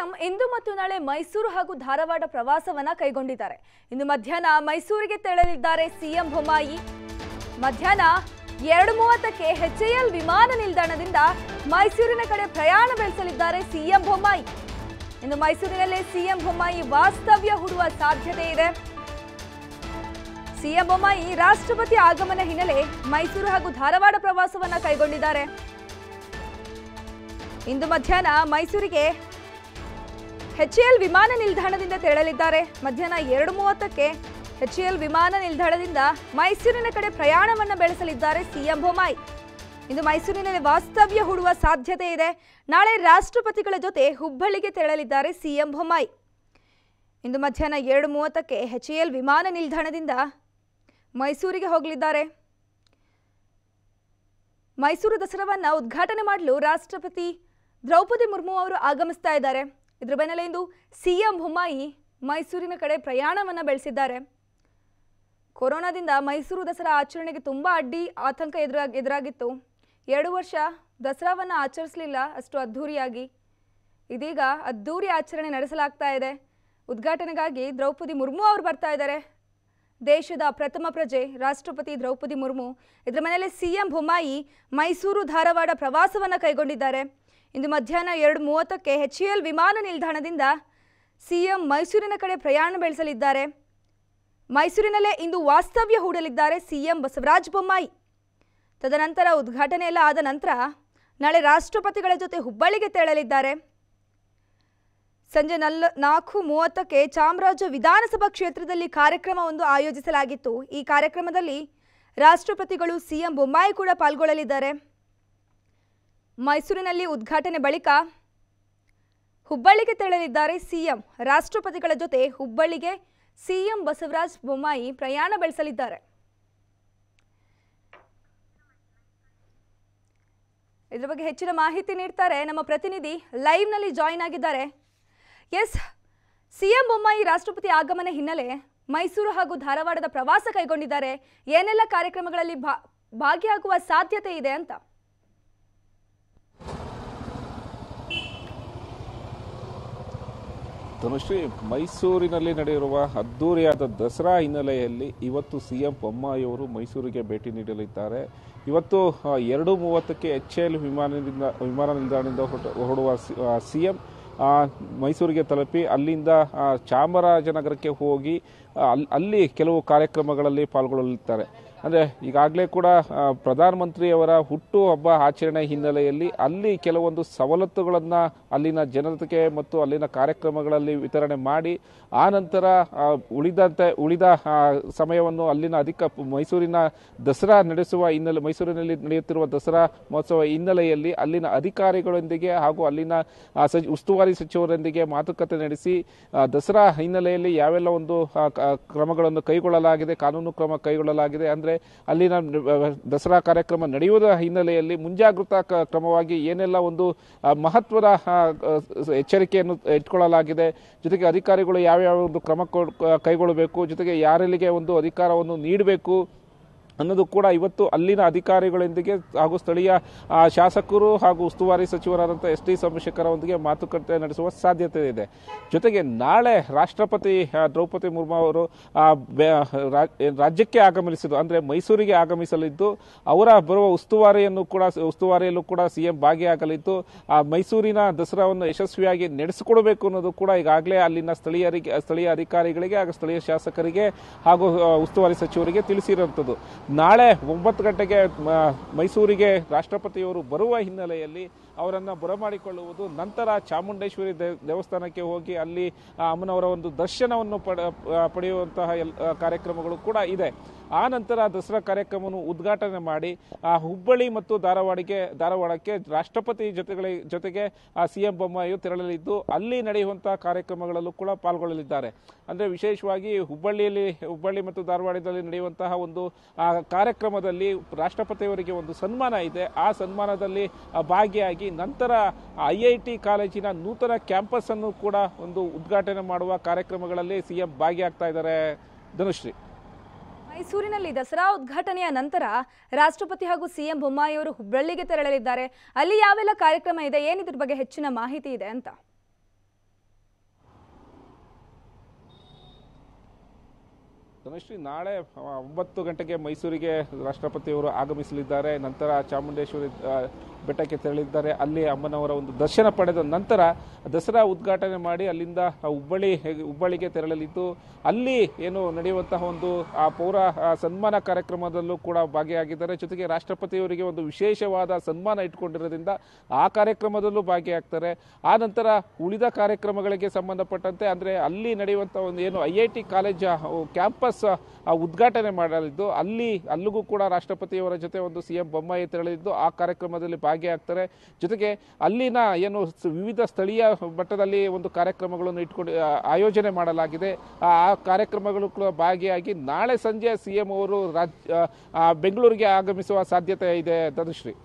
CM ಇಂದು ಮತ್ತು ನಾಳೆ ಮೈಸೂರು ಹಾಗೂ ಧಾರವಾಡ ಪ್ರವಾಸವನ್ನ ಕೈಗೊಂಡಿದ್ದಾರೆ ಇಂದು ಮಧ್ಯಾಹ್ನ ಮೈಸೂರಿಗೆ ತೆರಳಲಿದ್ದಾರೆ ಸಿಎಂ ಬೊಮ್ಮಾಯಿ ಮಧ್ಯಾಹ್ನ ಎರಡು ಮೂವತ್ತಕ್ಕೆ ಎಚ್ಎಎಲ್ ವಿಮಾನ ನಿಲ್ದಾಣದಿಂದ ಮೈಸೂರಿನ ಕಡೆ ಪ್ರಯಾಣ ಬೆಳೆಸಲಿದ್ದಾರೆ ಸಿಎಂ ಬೊಮ್ಮಾಯಿ ಇಂದು ಮೈಸೂರಿನಲ್ಲೇ ಸಿಎಂ ಬೊಮ್ಮಾಯಿ ವಾಸ್ತವ್ಯ ಹೂಡುವ ಸಾಧ್ಯತೆ ಇದೆ ಸಿಎಂ ಬೊಮ್ಮಾಯಿ ರಾಷ್ಟ್ರಪತಿ ಆಗಮನ ಹಿನ್ನೆಲೆ ಮೈಸೂರು ಹಾಗೂ ಧಾರವಾಡ ಪ್ರವಾಸವನ್ನ ಕೈಗೊಂಡಿದ್ದಾರೆ ಇಂದು ಮಧ್ಯಾಹ್ನ ಮೈಸೂರಿಗೆ ಎಲ್ ವಿಮಾನ ನಿಲ್ದಾಣದಿಂದ ತೆರಳಲಿದ್ದಾರೆ ಮಧ್ಯಾಹ್ನ ಎರಡು ಮೂವತ್ತಕ್ಕೆ ಎಲ್ ವಿಮಾನ ನಿಲ್ದಾಣದಿಂದ ಮೈಸೂರಿನ ಕಡೆ ಪ್ರಯಾಣವನ್ನು ಬೆಳೆಸಲಿದ್ದಾರೆ ಸಿಎಂ ಬೊಮ್ಮಾಯಿ ಇಂದು ಮೈಸೂರಿನಲ್ಲಿ ವಾಸ್ತವ್ಯ ಹೂಡುವ ಸಾಧ್ಯತೆ ಇದೆ ನಾಳೆ ರಾಷ್ಟ್ರಪತಿಗಳ ಜೊತೆ ಹುಬ್ಬಳ್ಳಿಗೆ ತೆರಳಲಿದ್ದಾರೆ ಸಿಎಂ ಬೊಮ್ಮಾಯಿ ಇಂದು ಮಧ್ಯಾಹ್ನ ಎರಡು ಮೂವತ್ತಕ್ಕೆ ಎಲ್ ವಿಮಾನ ನಿಲ್ದಾಣದಿಂದ ಮೈಸೂರಿಗೆ ಹೋಗಲಿದ್ದಾರೆ ಮೈಸೂರು ದಸರಾವನ್ನು ಉದ್ಘಾಟನೆ ಮಾಡಲು ರಾಷ್ಟ್ರಪತಿ ದ್ರೌಪದಿ ಮುರ್ಮು ಅವರು ಆಗಮಿಸ್ತಾ ಇದ್ದಾರೆ ಇದರ ಬೆನ್ನಲ್ಲೇ ಇಂದು ಸಿ ಎಂ ಹುಮಾಯಿ ಮೈಸೂರಿನ ಕಡೆ ಪ್ರಯಾಣವನ್ನು ಬೆಳೆಸಿದ್ದಾರೆ ಕೊರೋನಾದಿಂದ ಮೈಸೂರು ದಸರಾ ಆಚರಣೆಗೆ ತುಂಬ ಅಡ್ಡಿ ಆತಂಕ ಎದುರಾಗಿ ಎದುರಾಗಿತ್ತು ಎರಡು ವರ್ಷ ದಸರಾವನ್ನು ಆಚರಿಸಲಿಲ್ಲ ಅಷ್ಟು ಅದ್ಧೂರಿಯಾಗಿ ಇದೀಗ ಅದ್ಧೂರಿ ಆಚರಣೆ ನಡೆಸಲಾಗ್ತಾ ಇದೆ ಉದ್ಘಾಟನೆಗಾಗಿ ದ್ರೌಪದಿ ಮುರ್ಮು ಅವರು ಬರ್ತಾ ಇದ್ದಾರೆ ದೇಶದ ಪ್ರಥಮ ಪ್ರಜೆ ರಾಷ್ಟ್ರಪತಿ ದ್ರೌಪದಿ ಮುರ್ಮು ಇದರ ಮನೆಯಲ್ಲಿ ಸಿಎಂ ಬೊಮ್ಮಾಯಿ ಮೈಸೂರು ಧಾರವಾಡ ಪ್ರವಾಸವನ್ನು ಕೈಗೊಂಡಿದ್ದಾರೆ ಇಂದು ಮಧ್ಯಾಹ್ನ ಎರಡು ಮೂವತ್ತಕ್ಕೆ ಎಲ್ ವಿಮಾನ ನಿಲ್ದಾಣದಿಂದ ಸಿಎಂ ಮೈಸೂರಿನ ಕಡೆ ಪ್ರಯಾಣ ಬೆಳೆಸಲಿದ್ದಾರೆ ಮೈಸೂರಿನಲ್ಲೇ ಇಂದು ವಾಸ್ತವ್ಯ ಹೂಡಲಿದ್ದಾರೆ ಸಿಎಂ ಬಸವರಾಜ ಬೊಮ್ಮಾಯಿ ತದನಂತರ ಉದ್ಘಾಟನೆ ಎಲ್ಲ ಆದ ನಂತರ ನಾಳೆ ರಾಷ್ಟ್ರಪತಿಗಳ ಜೊತೆ ಹುಬ್ಬಳ್ಳಿಗೆ ತೆರಳಲಿದ್ದಾರೆ ಸಂಜೆ ನಲ್ ನಾಲ್ಕು ಮೂವತ್ತಕ್ಕೆ ಚಾಮರಾಜ ವಿಧಾನಸಭಾ ಕ್ಷೇತ್ರದಲ್ಲಿ ಕಾರ್ಯಕ್ರಮವೊಂದು ಆಯೋಜಿಸಲಾಗಿತ್ತು ಈ ಕಾರ್ಯಕ್ರಮದಲ್ಲಿ ರಾಷ್ಟ್ರಪತಿಗಳು ಸಿಎಂ ಬೊಮ್ಮಾಯಿ ಕೂಡ ಪಾಲ್ಗೊಳ್ಳಲಿದ್ದಾರೆ ಮೈಸೂರಿನಲ್ಲಿ ಉದ್ಘಾಟನೆ ಬಳಿಕ ಹುಬ್ಬಳ್ಳಿಗೆ ತೆರಳಲಿದ್ದಾರೆ ಸಿಎಂ ರಾಷ್ಟ್ರಪತಿಗಳ ಜೊತೆ ಹುಬ್ಬಳ್ಳಿಗೆ ಸಿಎಂ ಬಸವರಾಜ ಬೊಮ್ಮಾಯಿ ಪ್ರಯಾಣ ಬೆಳೆಸಲಿದ್ದಾರೆ ಇದರ ಬಗ್ಗೆ ಹೆಚ್ಚಿನ ಮಾಹಿತಿ ನೀಡ್ತಾರೆ ನಮ್ಮ ಪ್ರತಿನಿಧಿ ಲೈವ್ನಲ್ಲಿ ಜಾಯಿನ್ ಆಗಿದ್ದಾರೆ ಎಸ್ ಸಿಎಂ ಬೊಮ್ಮಾಯಿ ರಾಷ್ಟ್ರಪತಿ ಆಗಮನ ಹಿನ್ನೆಲೆ ಮೈಸೂರು ಹಾಗೂ ಧಾರವಾಡದ ಪ್ರವಾಸ ಕೈಗೊಂಡಿದ್ದಾರೆ ಏನೆಲ್ಲ ಕಾರ್ಯಕ್ರಮಗಳಲ್ಲಿ ಭಾಗಿಯಾಗುವ ಸಾಧ್ಯತೆ ಇದೆ ಅಂತ ತನುಶ್ರೀ ಮೈಸೂರಿನಲ್ಲಿ ನಡೆಯಿರುವ ಅದ್ದೂರಿಯಾದ ದಸರಾ ಹಿನ್ನೆಲೆಯಲ್ಲಿ ಇವತ್ತು ಸಿ ಎಂ ಬೊಮ್ಮಾಯಿಯವರು ಮೈಸೂರಿಗೆ ಭೇಟಿ ನೀಡಲಿದ್ದಾರೆ ಇವತ್ತು ಎರಡು ಮೂವತ್ತಕ್ಕೆ ಎಚ್ ಎಲ್ ವಿಮಾನದಿಂದ ವಿಮಾನ ನಿಲ್ದಾಣದಿಂದ ಹೊರಡುವ ಸಿ ಎಂ ಮೈಸೂರಿಗೆ ತಲುಪಿ ಅಲ್ಲಿಂದ ಚಾಮರಾಜನಗರಕ್ಕೆ ಹೋಗಿ ಅಲ್ಲಿ ಕೆಲವು ಕಾರ್ಯಕ್ರಮಗಳಲ್ಲಿ ಪಾಲ್ಗೊಳ್ಳಲಿದ್ದಾರೆ ಅಂದರೆ ಈಗಾಗಲೇ ಕೂಡ ಪ್ರಧಾನಮಂತ್ರಿಯವರ ಹುಟ್ಟು ಹಬ್ಬ ಆಚರಣೆ ಹಿನ್ನೆಲೆಯಲ್ಲಿ ಅಲ್ಲಿ ಕೆಲವೊಂದು ಸವಲತ್ತುಗಳನ್ನು ಅಲ್ಲಿನ ಜನತೆಗೆ ಮತ್ತು ಅಲ್ಲಿನ ಕಾರ್ಯಕ್ರಮಗಳಲ್ಲಿ ವಿತರಣೆ ಮಾಡಿ ಆ ನಂತರ ಉಳಿದಂತೆ ಉಳಿದ ಸಮಯವನ್ನು ಅಲ್ಲಿನ ಅಧಿಕ ಮೈಸೂರಿನ ದಸರಾ ನಡೆಸುವ ಹಿನ್ನೆಲೆ ಮೈಸೂರಿನಲ್ಲಿ ನಡೆಯುತ್ತಿರುವ ದಸರಾ ಮಹೋತ್ಸವ ಹಿನ್ನೆಲೆಯಲ್ಲಿ ಅಲ್ಲಿನ ಅಧಿಕಾರಿಗಳೊಂದಿಗೆ ಹಾಗೂ ಅಲ್ಲಿನ ಸಚಿ ಉಸ್ತುವಾರಿ ಸಚಿವರೊಂದಿಗೆ ಮಾತುಕತೆ ನಡೆಸಿ ದಸರಾ ಹಿನ್ನೆಲೆಯಲ್ಲಿ ಯಾವೆಲ್ಲ ಒಂದು ಕ್ರಮಗಳನ್ನು ಕೈಗೊಳ್ಳಲಾಗಿದೆ ಕಾನೂನು ಕ್ರಮ ಕೈಗೊಳ್ಳಲಾಗಿದೆ ಅಂದರೆ ಆದರೆ ಅಲ್ಲಿನ ದಸರಾ ಕಾರ್ಯಕ್ರಮ ನಡೆಯುವುದರ ಹಿನ್ನೆಲೆಯಲ್ಲಿ ಮುಂಜಾಗ್ರತಾ ಕ್ರಮವಾಗಿ ಏನೆಲ್ಲ ಒಂದು ಮಹತ್ವದ ಎಚ್ಚರಿಕೆಯನ್ನು ಇಟ್ಕೊಳ್ಳಲಾಗಿದೆ ಜೊತೆಗೆ ಅಧಿಕಾರಿಗಳು ಯಾವ್ಯಾವ ಒಂದು ಕ್ರಮ ಕೈಗೊಳ್ಳಬೇಕು ಜೊತೆಗೆ ಯಾರೆಲ್ಲಿಗೆ ಒಂದು ಅಧಿಕಾರವನ್ನು ನೀಡಬೇಕು ಅನ್ನೋದು ಕೂಡ ಇವತ್ತು ಅಲ್ಲಿನ ಅಧಿಕಾರಿಗಳೊಂದಿಗೆ ಹಾಗೂ ಸ್ಥಳೀಯ ಶಾಸಕರು ಹಾಗೂ ಉಸ್ತುವಾರಿ ಸಚಿವರಾದಂಥ ಎಸ್ ಟಿ ಸೋಮಶೇಖರೊಂದಿಗೆ ಮಾತುಕತೆ ನಡೆಸುವ ಸಾಧ್ಯತೆ ಇದೆ ಜೊತೆಗೆ ನಾಳೆ ರಾಷ್ಟ್ರಪತಿ ದ್ರೌಪದಿ ಮುರ್ಮು ಅವರು ರಾಜ್ಯಕ್ಕೆ ಆಗಮಿಸಿದ್ದು ಅಂದರೆ ಮೈಸೂರಿಗೆ ಆಗಮಿಸಲಿದ್ದು ಅವರ ಬರುವ ಉಸ್ತುವಾರಿಯನ್ನು ಕೂಡ ಉಸ್ತುವಾರಿಯಲ್ಲೂ ಕೂಡ ಸಿಎಂ ಭಾಗಿಯಾಗಲಿದ್ದು ಆ ಮೈಸೂರಿನ ದಸರಾವನ್ನು ಯಶಸ್ವಿಯಾಗಿ ನಡೆಸಿಕೊಡಬೇಕು ಅನ್ನೋದು ಕೂಡ ಈಗಾಗಲೇ ಅಲ್ಲಿನ ಸ್ಥಳೀಯರಿಗೆ ಸ್ಥಳೀಯ ಅಧಿಕಾರಿಗಳಿಗೆ ಹಾಗೂ ಸ್ಥಳೀಯ ಶಾಸಕರಿಗೆ ಹಾಗೂ ಉಸ್ತುವಾರಿ ಸಚಿವರಿಗೆ ತಿಳಿಸಿರುವಂಥದ್ದು ನಾಳೆ ಒಂಬತ್ತು ಗಂಟೆಗೆ ಮೈಸೂರಿಗೆ ರಾಷ್ಟ್ರಪತಿಯವರು ಬರುವ ಹಿನ್ನೆಲೆಯಲ್ಲಿ ಅವರನ್ನು ಬರಮಾಡಿಕೊಳ್ಳುವುದು ನಂತರ ಚಾಮುಂಡೇಶ್ವರಿ ದೇವಸ್ಥಾನಕ್ಕೆ ಹೋಗಿ ಅಲ್ಲಿ ಅಮ್ಮನವರ ಒಂದು ದರ್ಶನವನ್ನು ಪಡ ಪಡೆಯುವಂತಹ ಎಲ್ ಕಾರ್ಯಕ್ರಮಗಳು ಕೂಡ ಇದೆ ಆ ನಂತರ ದಸರಾ ಕಾರ್ಯಕ್ರಮವನ್ನು ಉದ್ಘಾಟನೆ ಮಾಡಿ ಆ ಹುಬ್ಬಳ್ಳಿ ಮತ್ತು ಧಾರವಾಡಿಗೆ ಧಾರವಾಡಕ್ಕೆ ರಾಷ್ಟ್ರಪತಿ ಜೊತೆಗಳ ಜೊತೆಗೆ ಸಿ ಎಂ ಬೊಮ್ಮಾಯಿ ತೆರಳಲಿದ್ದು ಅಲ್ಲಿ ನಡೆಯುವಂತಹ ಕಾರ್ಯಕ್ರಮಗಳಲ್ಲೂ ಕೂಡ ಪಾಲ್ಗೊಳ್ಳಲಿದ್ದಾರೆ ಅಂದರೆ ವಿಶೇಷವಾಗಿ ಹುಬ್ಬಳ್ಳಿಯಲ್ಲಿ ಹುಬ್ಬಳ್ಳಿ ಮತ್ತು ಧಾರವಾಡದಲ್ಲಿ ನಡೆಯುವಂತಹ ಒಂದು ಕಾರ್ಯಕ್ರಮದಲ್ಲಿ ರಾಷ್ಟ್ರಪತಿಯವರಿಗೆ ಒಂದು ಸನ್ಮಾನ ಇದೆ ಆ ಸನ್ಮಾನದಲ್ಲಿ ಭಾಗಿಯಾಗಿ ನಂತರ ಐಐಟಿ ಟಿ ಕಾಲೇಜಿನ ನೂತನ ಕ್ಯಾಂಪಸ್ ಅನ್ನು ಕೂಡ ಒಂದು ಉದ್ಘಾಟನೆ ಮಾಡುವ ಕಾರ್ಯಕ್ರಮಗಳಲ್ಲಿ ಸಿಎಂ ಭಾಗಿಯಾಗ್ತಾ ಇದ್ದಾರೆ ಧನುಶ್ರೀ ಮೈಸೂರಿನಲ್ಲಿ ದಸರಾ ಉದ್ಘಾಟನೆಯ ನಂತರ ರಾಷ್ಟ್ರಪತಿ ಹಾಗೂ ಸಿಎಂ ಬೊಮ್ಮಾಯಿ ಅವರು ಹುಬ್ಬಳ್ಳಿಗೆ ತೆರಳಲಿದ್ದಾರೆ ಅಲ್ಲಿ ಯಾವೆಲ್ಲ ಕಾರ್ಯಕ್ರಮ ಇದೆ ಏನಿದ್ರ ಬಗ್ಗೆ ಹೆಚ್ಚಿನ ಮಾಹಿತಿ ಇದೆ ಅಂತ ಧನುಶ್ರೀ ನಾಳೆ ಒಂಬತ್ತು ಗಂಟೆಗೆ ಮೈಸೂರಿಗೆ ರಾಷ್ಟ್ರಪತಿಯವರು ಆಗಮಿಸಲಿದ್ದಾರೆ ನಂತರ ಚಾಮುಂಡೇಶ್ವರಿ ಬೆಟ್ಟಕ್ಕೆ ತೆರಳಿದ್ದಾರೆ ಅಲ್ಲಿ ಅಮ್ಮನವರ ಒಂದು ದರ್ಶನ ಪಡೆದ ನಂತರ ದಸರಾ ಉದ್ಘಾಟನೆ ಮಾಡಿ ಅಲ್ಲಿಂದ ಹುಬ್ಬಳ್ಳಿ ಹುಬ್ಬಳ್ಳಿಗೆ ತೆರಳಲಿದ್ದು ಅಲ್ಲಿ ಏನು ನಡೆಯುವಂತಹ ಒಂದು ಆ ಪೌರ ಸನ್ಮಾನ ಕಾರ್ಯಕ್ರಮದಲ್ಲೂ ಕೂಡ ಭಾಗಿಯಾಗಿದ್ದಾರೆ ಜೊತೆಗೆ ರಾಷ್ಟ್ರಪತಿಯವರಿಗೆ ಒಂದು ವಿಶೇಷವಾದ ಸನ್ಮಾನ ಇಟ್ಕೊಂಡಿರೋದ್ರಿಂದ ಆ ಕಾರ್ಯಕ್ರಮದಲ್ಲೂ ಭಾಗಿಯಾಗ್ತಾರೆ ಆ ನಂತರ ಉಳಿದ ಕಾರ್ಯಕ್ರಮಗಳಿಗೆ ಸಂಬಂಧಪಟ್ಟಂತೆ ಅಂದರೆ ಅಲ್ಲಿ ನಡೆಯುವಂಥ ಒಂದು ಏನು I I T college campus ಉದ್ಘಾಟನೆ ಮಾಡಲಿದ್ದು ಅಲ್ಲಿ ಅಲ್ಲಿಗೂ ಕೂಡ ರಾಷ್ಟ್ರಪತಿಯವರ ಜೊತೆ ಒಂದು ಸಿ ಎಂ ಬೊಮ್ಮಾಯಿ ತೆರಳಿದ್ದು ಆ ಕಾರ್ಯಕ್ರಮದಲ್ಲಿ ಭಾಗಿಯಾಗ್ತಾರೆ ಜೊತೆಗೆ ಅಲ್ಲಿನ ಏನು ವಿವಿಧ ಸ್ಥಳೀಯ ಮಟ್ಟದಲ್ಲಿ ಒಂದು ಕಾರ್ಯಕ್ರಮಗಳನ್ನು ಇಟ್ಕೊಂಡು ಆಯೋಜನೆ ಮಾಡಲಾಗಿದೆ ಆ ಕಾರ್ಯಕ್ರಮಗಳು ಕೂಡ ಭಾಗಿಯಾಗಿ ನಾಳೆ ಸಂಜೆ ಸಿ ಅವರು ರಾಜ್ ಬೆಂಗಳೂರಿಗೆ ಆಗಮಿಸುವ ಸಾಧ್ಯತೆ ಇದೆ ಧನುಶ್ರೀ